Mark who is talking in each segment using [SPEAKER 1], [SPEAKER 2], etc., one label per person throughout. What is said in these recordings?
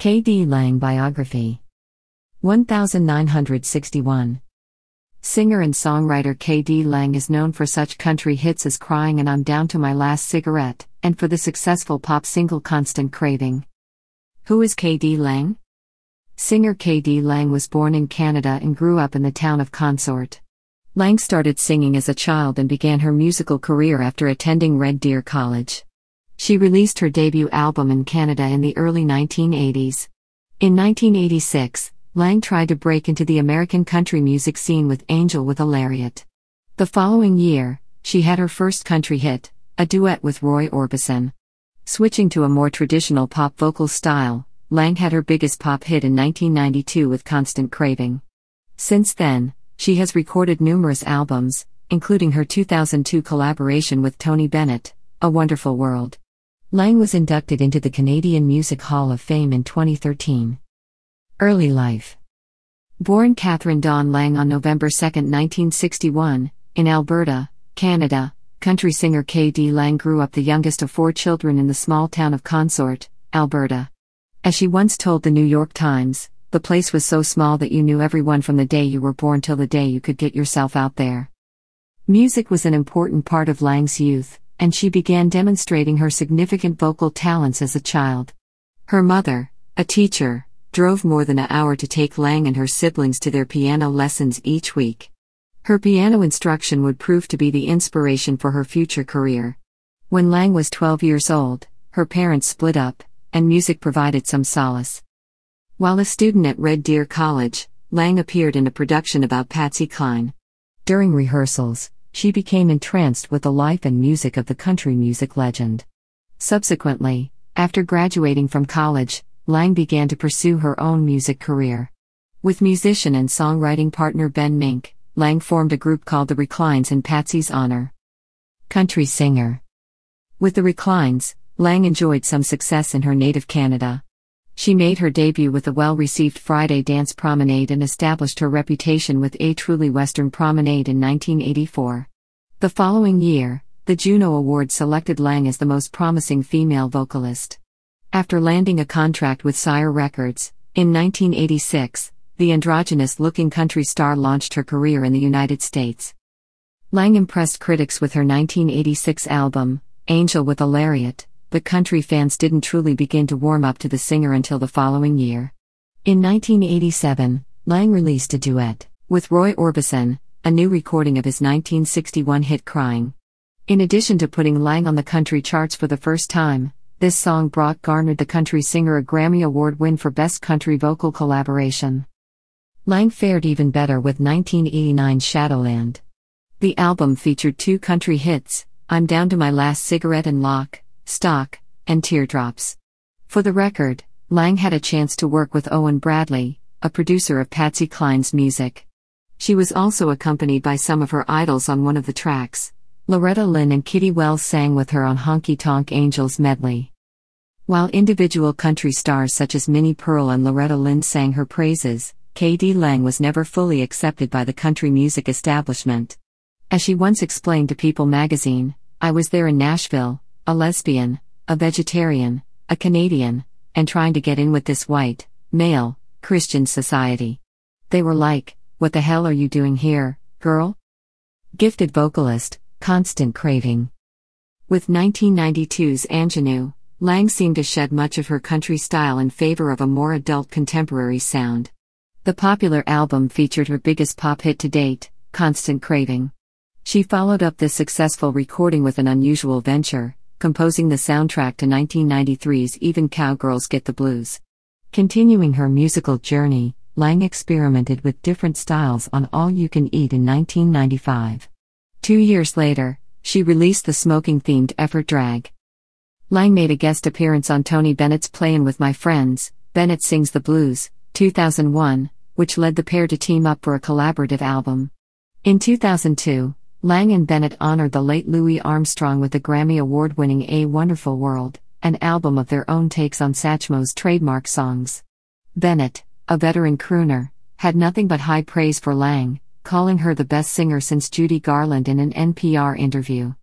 [SPEAKER 1] K. D. Lang Biography 1961. Singer and songwriter K. D. Lang is known for such country hits as Crying and I'm Down to My Last Cigarette, and for the successful pop single Constant Craving. Who is K. D. Lang? Singer K. D. Lang was born in Canada and grew up in the town of Consort. Lang started singing as a child and began her musical career after attending Red Deer College. She released her debut album in Canada in the early 1980s. In 1986, Lang tried to break into the American country music scene with Angel with a Lariat. The following year, she had her first country hit, a duet with Roy Orbison. Switching to a more traditional pop vocal style, Lang had her biggest pop hit in 1992 with Constant Craving. Since then, she has recorded numerous albums, including her 2002 collaboration with Tony Bennett, A Wonderful World. Lang was inducted into the Canadian Music Hall of Fame in 2013. Early life Born Catherine Dawn Lang on November 2, 1961, in Alberta, Canada, country singer K.D. Lang grew up the youngest of four children in the small town of Consort, Alberta. As she once told the New York Times, the place was so small that you knew everyone from the day you were born till the day you could get yourself out there. Music was an important part of Lang's youth, and she began demonstrating her significant vocal talents as a child. Her mother, a teacher, drove more than an hour to take Lang and her siblings to their piano lessons each week. Her piano instruction would prove to be the inspiration for her future career. When Lang was 12 years old, her parents split up, and music provided some solace. While a student at Red Deer College, Lang appeared in a production about Patsy Cline. During rehearsals, she became entranced with the life and music of the country music legend. Subsequently, after graduating from college, Lang began to pursue her own music career. With musician and songwriting partner Ben Mink, Lang formed a group called The Reclines in Patsy's honor. Country singer. With The Reclines, Lang enjoyed some success in her native Canada. She made her debut with the well received Friday Dance Promenade and established her reputation with A Truly Western Promenade in 1984. The following year, the Juno Award selected Lang as the most promising female vocalist. After landing a contract with Sire Records, in 1986, the androgynous looking country star launched her career in the United States. Lang impressed critics with her 1986 album, Angel with a Lariat but country fans didn't truly begin to warm up to the singer until the following year. In 1987, Lang released a duet with Roy Orbison, a new recording of his 1961 hit Crying. In addition to putting Lang on the country charts for the first time, this song brought garnered the country singer a Grammy Award win for Best Country Vocal Collaboration. Lang fared even better with 1989 Shadowland. The album featured two country hits, I'm Down to My Last Cigarette and Lock, Stock, and Teardrops. For the record, Lang had a chance to work with Owen Bradley, a producer of Patsy Cline's music. She was also accompanied by some of her idols on one of the tracks. Loretta Lynn and Kitty Wells sang with her on Honky Tonk Angels medley. While individual country stars such as Minnie Pearl and Loretta Lynn sang her praises, K.D. Lang was never fully accepted by the country music establishment. As she once explained to People magazine, I was there in Nashville, a lesbian, a vegetarian, a Canadian, and trying to get in with this white, male, Christian society. They were like, What the hell are you doing here, girl? Gifted vocalist, constant craving. With 1992's Ingenue, Lang seemed to shed much of her country style in favor of a more adult contemporary sound. The popular album featured her biggest pop hit to date, Constant Craving. She followed up this successful recording with an unusual venture, composing the soundtrack to 1993's Even Cowgirls Get the Blues. Continuing her musical journey, Lang experimented with different styles on All You Can Eat in 1995. Two years later, she released the smoking themed effort drag. Lang made a guest appearance on Tony Bennett's Playin' with My Friends, Bennett Sings the Blues, 2001, which led the pair to team up for a collaborative album. In 2002, Lang and Bennett honored the late Louis Armstrong with the Grammy Award winning A Wonderful World, an album of their own takes on Satchmo's trademark songs. Bennett, a veteran crooner, had nothing but high praise for Lang, calling her the best singer since Judy Garland in an NPR interview.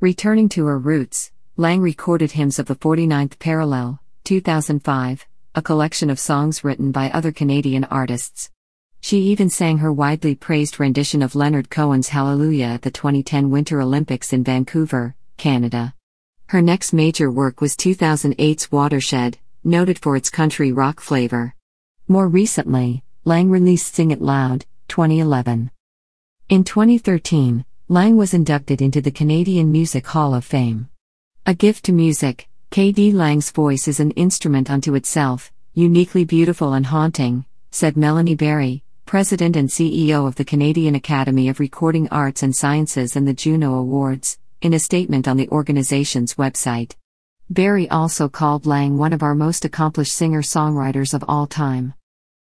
[SPEAKER 1] Returning to her roots, Lang recorded hymns of the 49th parallel, 2005, a collection of songs written by other Canadian artists. She even sang her widely praised rendition of Leonard Cohen's Hallelujah at the 2010 Winter Olympics in Vancouver, Canada. Her next major work was 2008's Watershed, noted for its country rock flavor. More recently, Lang released Sing It Loud, 2011. In 2013, Lang was inducted into the Canadian Music Hall of Fame. A gift to music, K.D. Lang's voice is an instrument unto itself, uniquely beautiful and haunting, said Melanie Berry, President and CEO of the Canadian Academy of Recording Arts and Sciences and the Juno Awards, in a statement on the organization's website. Barry also called Lang one of our most accomplished singer songwriters of all time.